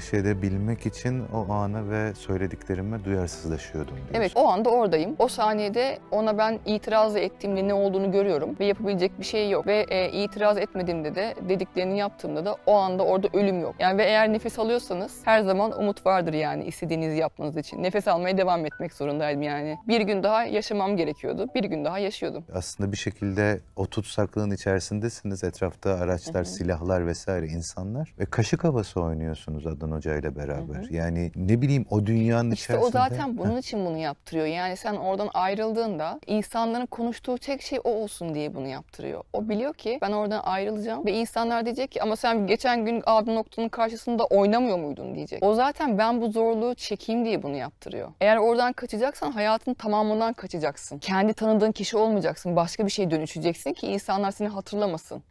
yaşayabilmek için o ana ve söylediklerime duyarsızlaşıyordum. Diyorsun. Evet o anda oradayım. O saniyede ona ben itiraz ettiğimde ne olduğunu görüyorum ve yapabilecek bir şey yok. Ve e, itiraz etmediğimde de dediklerini yaptığımda da o anda orada ölüm yok. Yani ve eğer nefes alıyorsanız her zaman umut vardır yani istediğinizi yapmanız için. Nefes almaya devam etmek zorundaydım yani. Bir gün daha yaşamam gerekiyordu. Bir gün daha yaşıyordum. Aslında bir şekilde o tutsaklığın içerisindesiniz. Etrafta araçlar, silahlar vesaire insanlar ve kaşık havası oynuyorsunuz adını Adnan Hoca ile beraber. Hı hı. Yani ne bileyim o dünyanın işte içerisinde. İşte o zaten bunun için bunu yaptırıyor. Yani sen oradan ayrıldığında insanların konuştuğu tek şey o olsun diye bunu yaptırıyor. O biliyor ki ben oradan ayrılacağım ve insanlar diyecek ki ama sen geçen gün Adnan Oktan'ın karşısında oynamıyor muydun diyecek. O zaten ben bu zorluğu çekeyim diye bunu yaptırıyor. Eğer oradan kaçacaksan hayatın tamamından kaçacaksın. Kendi tanıdığın kişi olmayacaksın. Başka bir şey dönüşeceksin ki insanlar seni hatırlamasın.